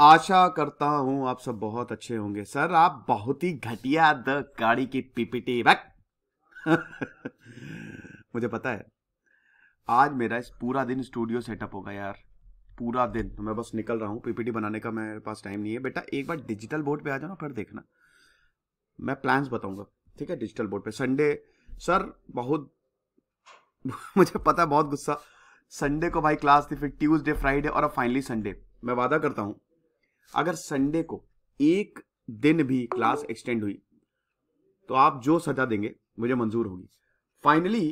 आशा करता हूं आप सब बहुत अच्छे होंगे सर आप बहुत ही घटिया द गाड़ी की पीपीटी बैक मुझे पता है आज मेरा इस पूरा दिन स्टूडियो सेटअप होगा यार पूरा दिन मैं बस निकल रहा हूँ पीपीटी बनाने का मेरे पास टाइम नहीं है बेटा एक बार डिजिटल बोर्ड पे आ जाना फिर देखना मैं प्लान्स बताऊंगा ठीक है डिजिटल बोर्ड पे संडे सर बहुत मुझे पता है बहुत गुस्सा संडे को भाई क्लास थी फिर ट्यूसडे फ्राइडे और अब फाइनली संडे मैं वादा करता हूँ अगर संडे को एक दिन भी क्लास एक्सटेंड हुई तो आप जो सजा देंगे मुझे मंजूर होगी फाइनली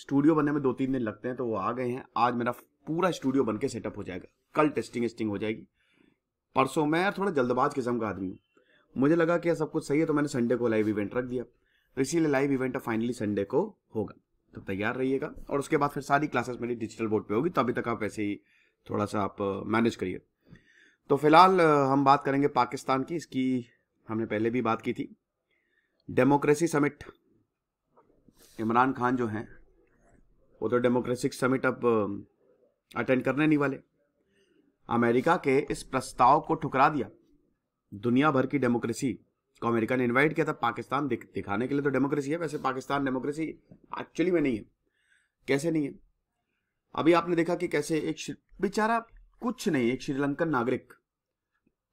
स्टूडियो बनने में दो तीन दिन लगते हैं तो वो आ गए हैं आज मेरा पूरा स्टूडियो बन के सेटअप हो जाएगा कल टेस्टिंग वेस्टिंग हो जाएगी परसों मैं थोड़ा जल्दबाज किस्म का आदमी हूँ मुझे लगा कि सब कुछ सही है तो मैंने संडे को लाइव इवेंट रख दिया तो इसीलिए लाइव इवेंट फाइनली संडे को होगा तो तैयार रहिएगा और उसके बाद फिर सारी क्लासेस मेरी डिजिटल बोर्ड पे होगी तो अभी तक आप ऐसे ही थोड़ा सा आप मैनेज करिए तो फिलहाल हम बात करेंगे पाकिस्तान की इसकी हमने पहले भी बात की थी डेमोक्रेसी समिट इमरान खान जो हैं वो तो डेमोक्रेसिक समिट अब अटेंड करने नहीं वाले अमेरिका के इस प्रस्ताव को ठुकरा दिया दुनिया भर की डेमोक्रेसी को अमेरिका ने इनवाइट किया था पाकिस्तान दिख, दिखाने के लिए तो डेमोक्रेसी है वैसे पाकिस्तान डेमोक्रेसी एक्चुअली में नहीं है कैसे नहीं है अभी आपने देखा कि कैसे एक बेचारा कुछ नहीं एक श्रीलंकन नागरिक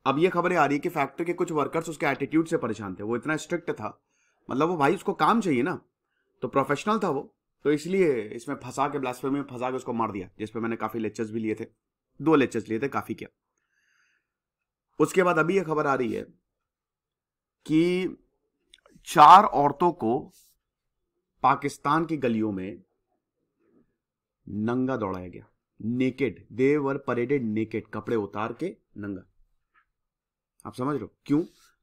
अब ये खबरें आ रही है कि फैक्ट्री के कुछ वर्कर्स उसके एटीट्यूड से परेशान थे वो इतना स्ट्रिक्ट था मतलब वो भाई उसको काम चाहिए ना तो प्रोफेशनल था वो तो इसलिए इसमें फंसा के ब्लास्फेमी में फंसा के उसको मार दिया जिसपे मैंने काफी लेक्चर्स भी लिए थे दो लेक्चर्स लिए थे काफी क्या उसके बाद अभी यह खबर आ रही है कि चार औरतों को पाकिस्तान की गलियों में नंगा दौड़ाया गया नेकेड दे वर परेडेड नेकेड कपड़े उतार के नंगा आप समझ रहे हो क्यों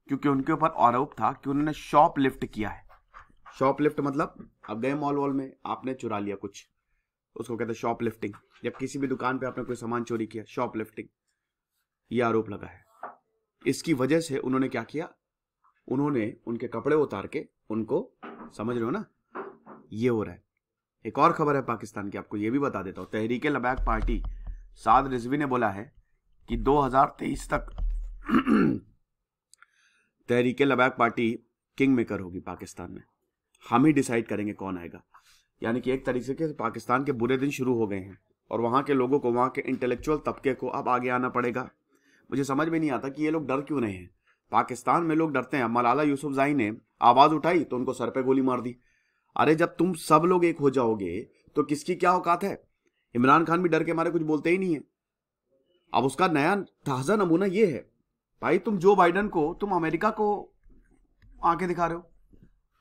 क्योंकि उनके ऊपर आरोप था कि उन्होंने शॉप लिफ्ट किया है शॉप लिफ्ट मतलब अब गए मॉल वॉल में आपने चुरा लिया कुछ उसको कहते हैं शॉप लिफ्टिंग जब किसी भी दुकान पे आपने कोई सामान चोरी किया शॉप लिफ्टिंग ये आरोप लगा है इसकी वजह से उन्होंने क्या किया उन्होंने उनके कपड़े उतार के उनको समझ रहे हो ना ये हो रहा है एक और खबर है पाकिस्तान की आपको यह भी बता देता हूँ तहरीके लबैक पार्टी साद रिजवी ने बोला है कि 2023 तक Tehreek-e Labbaik party kingmaker होगी पाकिस्तान में हम ही डिसाइड करेंगे कौन आएगा यानी कि एक तरीके से पाकिस्तान के बुरे दिन शुरू हो गए हैं और वहां के लोगों को वहां के इंटेलेक्चुअल तबके को अब आगे आना पड़ेगा मुझे समझ में नहीं आता कि ये लोग डर क्यों रहे हैं पाकिस्तान में लोग डरते हैं मलाला जाई ने आवाज़ उठाई तो उनको सर पे गोली मार दी अरे जब तुम सब लोग एक हो जाओगे तो किसकी क्या औकात है इमरान खान भी डर के मारे कुछ बोलते ही नहीं है अब उसका नया ताजा नमूना ये है भाई तुम जो बाइडन को तुम अमेरिका को आके दिखा रहे हो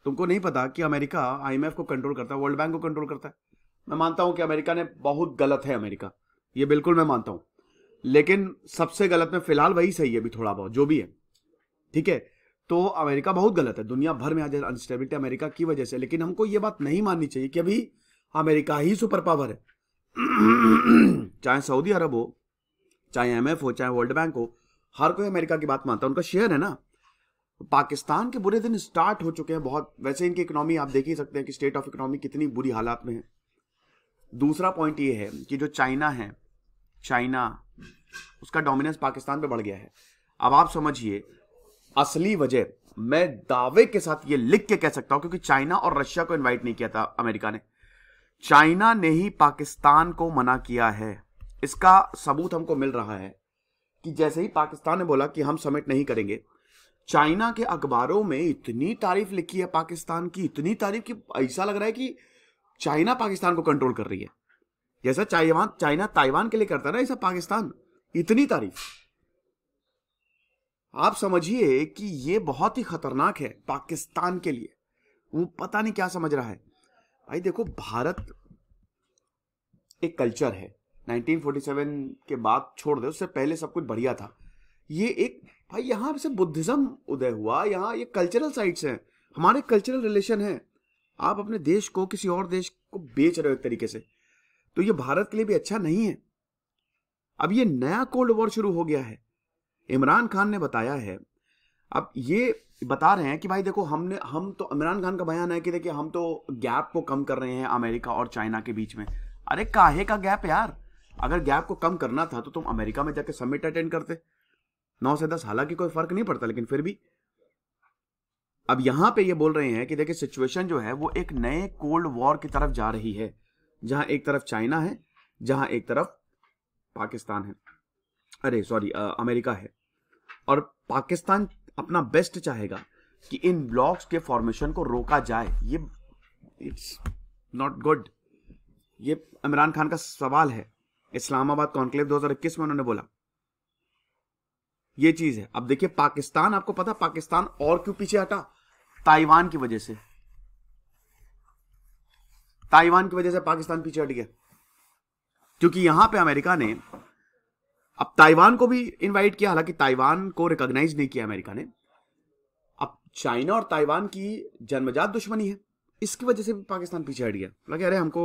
तुमको नहीं पता कि अमेरिका आईएमएफ को कंट्रोल करता है वर्ल्ड बैंक को कंट्रोल करता है मैं मानता हूं कि अमेरिका ने बहुत गलत है अमेरिका ये बिल्कुल मैं मानता हूं लेकिन सबसे गलत में फिलहाल वही सही है अभी थोड़ा बहुत जो भी है ठीक है तो अमेरिका बहुत गलत है दुनिया भर में आज अनस्टेबिलिटी अमेरिका की वजह से लेकिन हमको ये बात नहीं माननी चाहिए कि अभी अमेरिका ही सुपर पावर है चाहे सऊदी अरब हो चाहे एम हो चाहे वर्ल्ड बैंक हो हर कोई अमेरिका की बात मानता है उनका शेयर है ना पाकिस्तान के बुरे दिन स्टार्ट हो चुके हैं बहुत वैसे इनकी इकोनॉमी आप देख ही सकते हैं कि स्टेट ऑफ इकोनॉमी कितनी बुरी हालात में है दूसरा पॉइंट ये है कि जो चाइना है चाइना उसका डोमिनेंस पाकिस्तान पे बढ़ गया है अब आप समझिए असली वजह मैं दावे के साथ ये लिख के कह सकता हूं क्योंकि चाइना और रशिया को इनवाइट नहीं किया था अमेरिका ने चाइना ने ही पाकिस्तान को मना किया है इसका सबूत हमको मिल रहा है कि जैसे ही पाकिस्तान ने बोला कि हम समिट नहीं करेंगे चाइना के अखबारों में इतनी तारीफ लिखी है पाकिस्तान की इतनी तारीफ कि ऐसा लग रहा है कि चाइना पाकिस्तान को कंट्रोल कर रही है जैसा चाइवान चाइना ताइवान के लिए करता है ना ऐसा पाकिस्तान इतनी तारीफ आप समझिए कि ये बहुत ही खतरनाक है पाकिस्तान के लिए वो पता नहीं क्या समझ रहा है भाई देखो भारत एक कल्चर है 1947 के बाद छोड़ दे उससे पहले सब कुछ बढ़िया था ये एक भाई यहाँ से बुद्धिज्म उदय हुआ यहाँ ये कल्चरल साइट्स हैं हमारे कल्चरल रिलेशन है आप अपने देश को किसी और देश को बेच रहे हो एक तरीके से तो ये भारत के लिए भी अच्छा नहीं है अब ये नया कोल्ड वॉर शुरू हो गया है इमरान खान ने बताया है अब ये बता रहे हैं कि भाई देखो हमने हम तो इमरान खान का बयान है कि देखिए हम तो गैप को कम कर रहे हैं अमेरिका और चाइना के बीच में अरे काहे का गैप यार अगर गैप को कम करना था तो तुम अमेरिका में जाके समिट अटेंड करते नौ से दस हालांकि कोई फर्क नहीं पड़ता लेकिन फिर भी अब यहां पे ये बोल रहे हैं कि देखिए सिचुएशन जो है वो एक नए कोल्ड वॉर की तरफ जा रही है जहां एक तरफ चाइना है जहां एक तरफ पाकिस्तान है अरे सॉरी अमेरिका है और पाकिस्तान अपना बेस्ट चाहेगा कि इन ब्लॉक्स के फॉर्मेशन को रोका जाए ये इट्स नॉट गुड ये इमरान खान का सवाल है इस्लामाबाद कॉन्क्लेव 2021 में उन्होंने बोला ये चीज है अब देखिए पाकिस्तान आपको पता पाकिस्तान और क्यों पीछे हटा ताइवान की वजह से ताइवान की वजह से पाकिस्तान पीछे हट गया क्योंकि यहां पे अमेरिका ने अब ताइवान को भी इनवाइट किया हालांकि ताइवान को रिकॉग्नाइज नहीं किया अमेरिका ने अब चाइना और ताइवान की जन्मजात दुश्मनी है इसकी वजह से भी पाकिस्तान पीछे हट गया लगे मतलब अरे हमको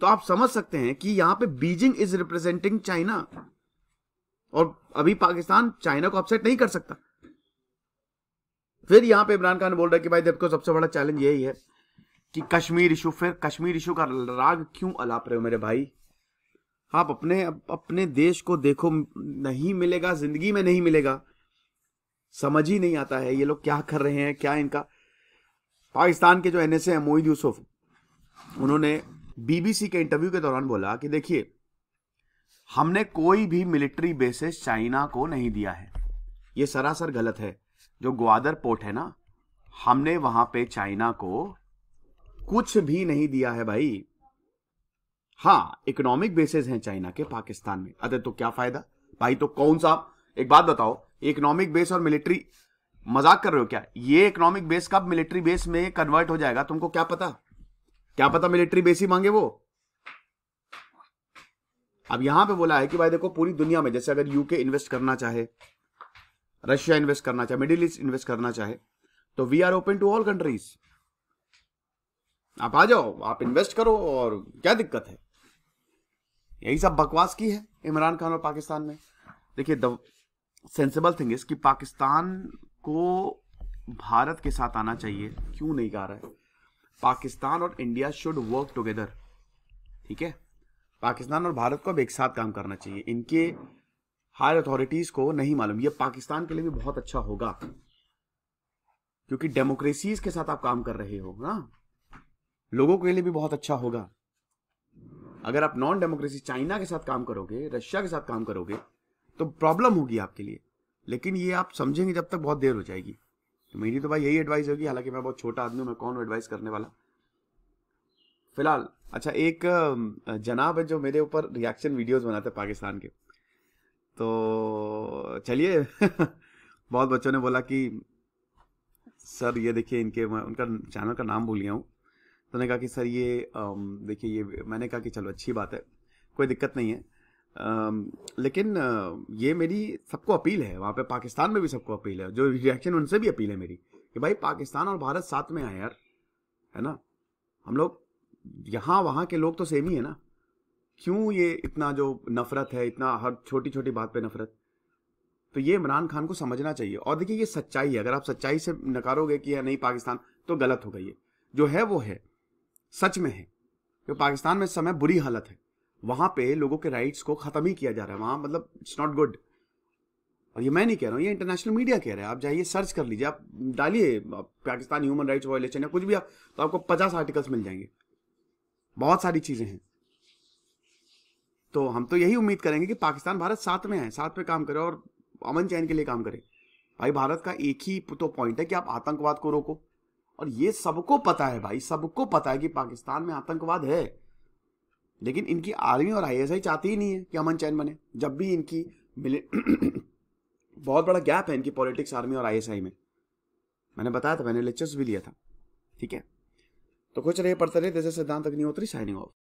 तो आप समझ सकते हैं कि यहां पे बीजिंग इज रिप्रेजेंटिंग चाइना और अभी पाकिस्तान चाइना को अपसेट नहीं कर सकता फिर यहां पे इमरान खान बोल रहा है कि भाई देखो सबसे बड़ा चैलेंज यही है कि कश्मीर इशू फिर कश्मीर इशू का राग क्यों अलाप रहे हो मेरे भाई आप अपने अपने देश को देखो नहीं मिलेगा जिंदगी में नहीं मिलेगा समझ ही नहीं आता है ये लोग क्या कर रहे हैं क्या इनका पाकिस्तान के जो N S A Moeed Yusuf उन्होंने बीबीसी के इंटरव्यू के दौरान बोला कि देखिए हमने कोई भी मिलिट्री बेसिस चाइना को नहीं दिया है ये सरासर गलत है जो ग्वादर पोर्ट है ना हमने वहां पे चाइना को कुछ भी नहीं दिया है भाई हाँ इकोनॉमिक बेसिस हैं चाइना के पाकिस्तान में अरे तो क्या फायदा भाई तो कौन सा एक बात बताओ इकोनॉमिक बेस और मिलिट्री मजाक कर रहे हो क्या ये इकोनॉमिक बेस कब मिलिट्री बेस में कन्वर्ट हो जाएगा तुमको क्या पता क्या पता मिलिट्री बेस ही मांगे वो अब यहां पे बोला है कि भाई देखो पूरी दुनिया में जैसे अगर यूके इन्वेस्ट करना चाहे रशिया इन्वेस्ट करना चाहे मिडिल ईस्ट इन्वेस्ट करना चाहे तो we are open to all countries आप आ जाओ आप इन्वेस्ट करो और क्या दिक्कत है यही सब बकवास की है इमरान खान और पाकिस्तान में देखिए द सेंसेबल थिंग इज कि पाकिस्तान को भारत के साथ आना चाहिए क्यों नहीं कह रहा है पाकिस्तान और इंडिया शुड वर्क टुगेदर ठीक है पाकिस्तान और भारत को अब एक साथ काम करना चाहिए इनके हायर अथॉरिटीज को नहीं मालूम ये पाकिस्तान के लिए भी बहुत अच्छा होगा क्योंकि डेमोक्रेसीज के साथ आप काम कर रहे हो ना लोगों के लिए भी बहुत अच्छा होगा अगर आप नॉन डेमोक्रेसी चाइना के साथ काम करोगे रशिया के साथ काम करोगे तो प्रॉब्लम होगी आपके लिए लेकिन ये आप समझेंगे जब तक बहुत देर हो जाएगी तो मेरी तो भाई यही एडवाइस होगी हालांकि मैं बहुत छोटा आदमी हूँ मैं कौन एडवाइस करने वाला फिलहाल अच्छा एक जनाब है जो मेरे ऊपर रिएक्शन वीडियोस बनाते पाकिस्तान के तो चलिए बहुत बच्चों ने बोला कि सर ये देखिए इनके मैं उनका चैनल का नाम भूल गया हूँ तो उन्होंने कहा कि सर ये देखिए ये मैंने कहा कि चलो अच्छी बात है कोई दिक्कत नहीं है लेकिन ये मेरी सबको अपील है वहाँ पे पाकिस्तान में भी सबको अपील है जो रिएक्शन उनसे भी अपील है मेरी कि भाई पाकिस्तान और भारत साथ में आए यार है ना हम लोग यहाँ वहाँ के लोग तो सेम ही है ना क्यों ये इतना जो नफरत है इतना हर छोटी छोटी बात पे नफरत तो ये इमरान खान को समझना चाहिए और देखिए ये सच्चाई है अगर आप सच्चाई से नकारोगे कि नहीं पाकिस्तान तो गलत हो गई ये जो है वो है सच में है जो पाकिस्तान में इस समय बुरी हालत है वहां पे लोगों के राइट्स को खत्म ही किया जा रहा है वहां मतलब इट्स नॉट गुड और ये मैं नहीं कह रहा हूँ ये इंटरनेशनल मीडिया कह रहा है आप जाइए सर्च कर लीजिए आप डालिए पाकिस्तान ह्यूमन राइट्स वायोलेशन या कुछ भी आप तो आपको पचास आर्टिकल्स मिल जाएंगे बहुत सारी चीजें हैं तो हम तो यही उम्मीद करेंगे कि पाकिस्तान भारत साथ में है साथ में काम करे और अमन चैन के लिए काम करे भाई भारत का एक ही तो पॉइंट है कि आप आतंकवाद को रोको और ये सबको पता है भाई सबको पता है कि पाकिस्तान में आतंकवाद है लेकिन इनकी आर्मी और आईएसआई चाहती ही नहीं है कि अमन चैन बने जब भी इनकी मिले बहुत बड़ा गैप है इनकी पॉलिटिक्स आर्मी और आईएसआई में मैंने बताया था मैंने लेक्चर्स भी लिया था ठीक है तो कुछ रहे पढ़ते रहे जैसे सिद्धांत अग्निहोत्री साइनिंग ऑफ